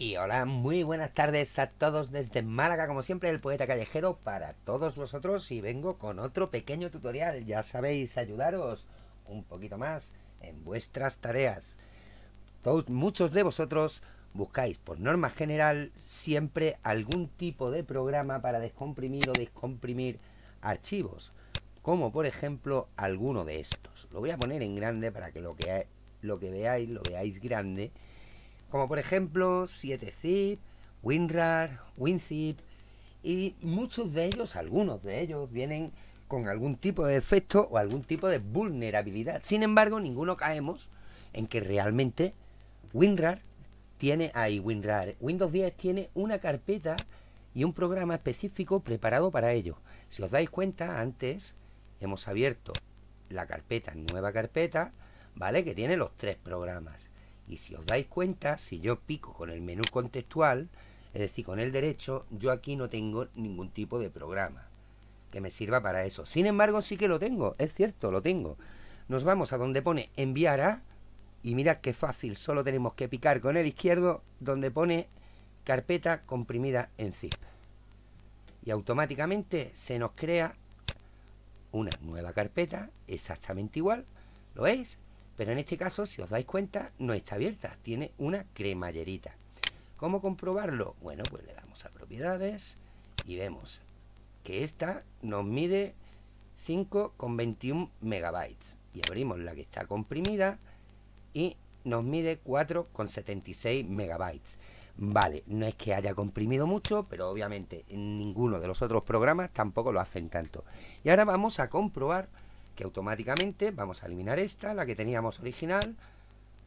Y hola, muy buenas tardes a todos desde Málaga, como siempre, el poeta callejero para todos vosotros y vengo con otro pequeño tutorial, ya sabéis, ayudaros un poquito más en vuestras tareas. muchos de vosotros buscáis, por norma general, siempre algún tipo de programa para descomprimir o descomprimir archivos, como por ejemplo alguno de estos. Lo voy a poner en grande para que lo que, lo que veáis lo veáis grande como por ejemplo 7zip, WinRAR, WinZip y muchos de ellos, algunos de ellos, vienen con algún tipo de efecto o algún tipo de vulnerabilidad. Sin embargo, ninguno caemos en que realmente WinRAR tiene ahí WinRAR. Windows 10 tiene una carpeta y un programa específico preparado para ello. Si os dais cuenta, antes hemos abierto la carpeta, nueva carpeta, ¿vale? Que tiene los tres programas. Y si os dais cuenta, si yo pico con el menú contextual, es decir, con el derecho, yo aquí no tengo ningún tipo de programa que me sirva para eso. Sin embargo, sí que lo tengo, es cierto, lo tengo. Nos vamos a donde pone enviar a, y mirad qué fácil, solo tenemos que picar con el izquierdo donde pone carpeta comprimida en zip. Y automáticamente se nos crea una nueva carpeta exactamente igual, ¿lo veis? Pero en este caso, si os dais cuenta, no está abierta, tiene una cremallerita. ¿Cómo comprobarlo? Bueno, pues le damos a propiedades y vemos que esta nos mide 5,21 megabytes. Y abrimos la que está comprimida y nos mide 4,76 megabytes. Vale, no es que haya comprimido mucho, pero obviamente en ninguno de los otros programas tampoco lo hacen tanto. Y ahora vamos a comprobar automáticamente vamos a eliminar esta, la que teníamos original.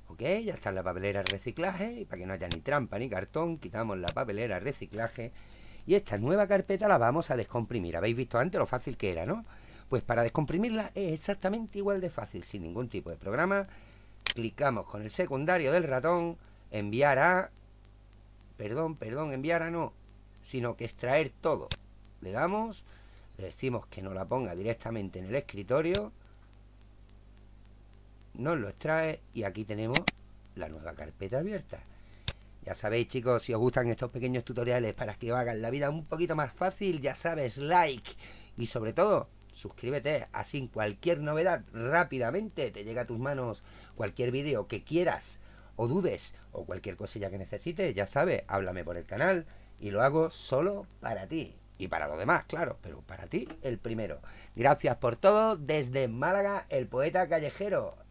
Ok, ya está la papelera reciclaje y para que no haya ni trampa ni cartón, quitamos la papelera reciclaje y esta nueva carpeta la vamos a descomprimir. Habéis visto antes lo fácil que era, ¿no? Pues para descomprimirla es exactamente igual de fácil, sin ningún tipo de programa. Clicamos con el secundario del ratón, enviar a... Perdón, perdón, enviar a no, sino que extraer todo. Le damos le decimos que nos la ponga directamente en el escritorio nos lo extrae y aquí tenemos la nueva carpeta abierta ya sabéis chicos, si os gustan estos pequeños tutoriales para que os hagan la vida un poquito más fácil, ya sabes, like y sobre todo suscríbete, así cualquier novedad rápidamente te llega a tus manos cualquier vídeo que quieras o dudes o cualquier cosilla que necesites, ya sabes, háblame por el canal y lo hago solo para ti. Y para los demás, claro, pero para ti el primero. Gracias por todo. Desde Málaga, el poeta callejero.